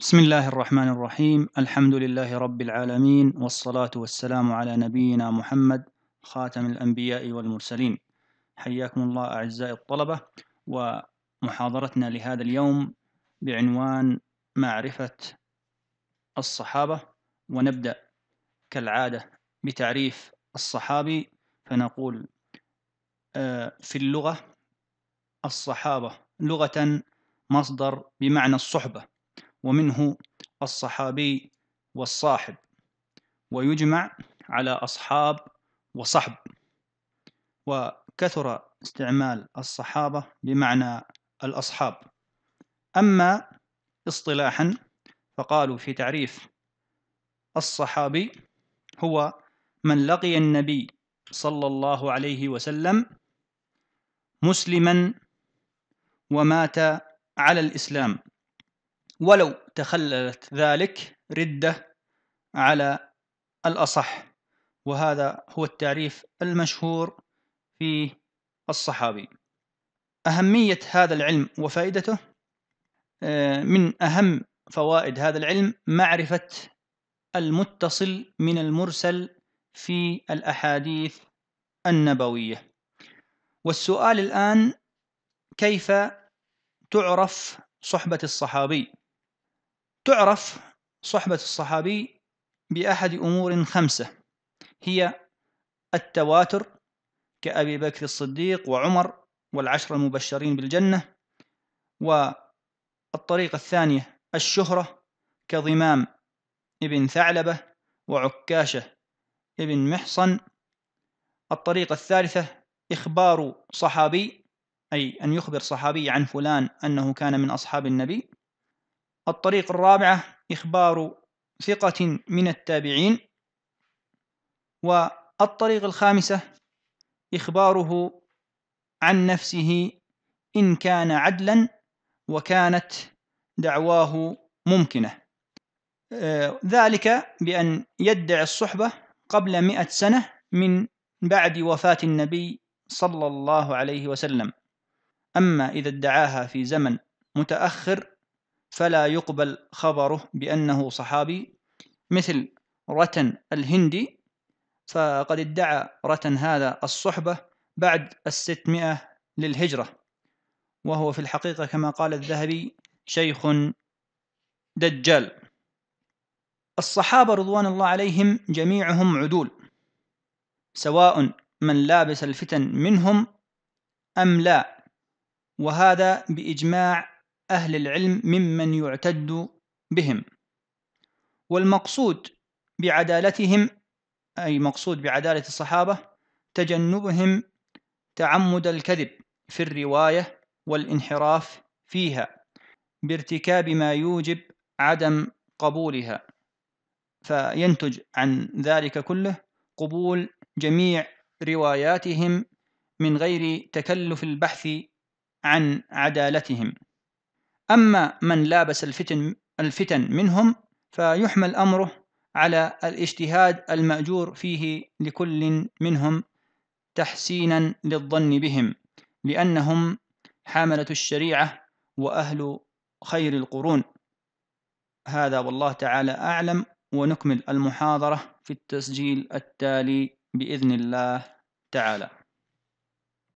بسم الله الرحمن الرحيم الحمد لله رب العالمين والصلاة والسلام على نبينا محمد خاتم الأنبياء والمرسلين حياكم الله أعزائي الطلبة ومحاضرتنا لهذا اليوم بعنوان معرفة الصحابة ونبدأ كالعادة بتعريف الصحابي فنقول آه، في اللغة الصحابة لغة مصدر بمعنى الصحبة ومنه الصحابي والصاحب ويجمع على أصحاب وصحب وكثر استعمال الصحابة بمعنى الأصحاب أما اصطلاحا فقالوا في تعريف الصحابي هو من لقي النبي صلى الله عليه وسلم مسلما ومات على الإسلام ولو تخللت ذلك ردة على الأصح وهذا هو التعريف المشهور في الصحابي أهمية هذا العلم وفائدته آه، من أهم فوائد هذا العلم معرفة المتصل من المرسل في الأحاديث النبوية والسؤال الآن كيف تعرف صحبة الصحابي تعرف صحبة الصحابي بأحد أمور خمسة هي التواتر كأبي بكر الصديق وعمر والعشر المبشرين بالجنة والطريقة الثانية الشهرة كضمام ابن ثعلبة وعكاشة ابن محصن الطريقة الثالثة إخبار صحابي أي أن يخبر صحابي عن فلان أنه كان من أصحاب النبي الطريق الرابعة إخبار ثقة من التابعين والطريق الخامسة إخباره عن نفسه إن كان عدلا وكانت دعواه ممكنة ذلك بأن يدعي الصحبة قبل مئة سنة من بعد وفاة النبي صلى الله عليه وسلم أما إذا ادعاها في زمن متأخر فلا يقبل خبره بأنه صحابي مثل رتن الهندي فقد ادعى رتن هذا الصحبة بعد الستمائة للهجرة وهو في الحقيقة كما قال الذهبي شيخ دجال الصحابة رضوان الله عليهم جميعهم عدول سواء من لابس الفتن منهم أم لا وهذا بإجماع أهل العلم ممن يعتد بهم والمقصود بعدالتهم أي مقصود بعدالة الصحابة تجنبهم تعمد الكذب في الرواية والانحراف فيها بارتكاب ما يوجب عدم قبولها فينتج عن ذلك كله قبول جميع رواياتهم من غير تكلف البحث عن عدالتهم أما من لابس الفتن الفتن منهم فيحمل أمره على الاجتهاد المأجور فيه لكل منهم تحسينا للظن بهم لأنهم حاملة الشريعة وأهل خير القرون هذا والله تعالى أعلم ونكمل المحاضرة في التسجيل التالي بإذن الله تعالى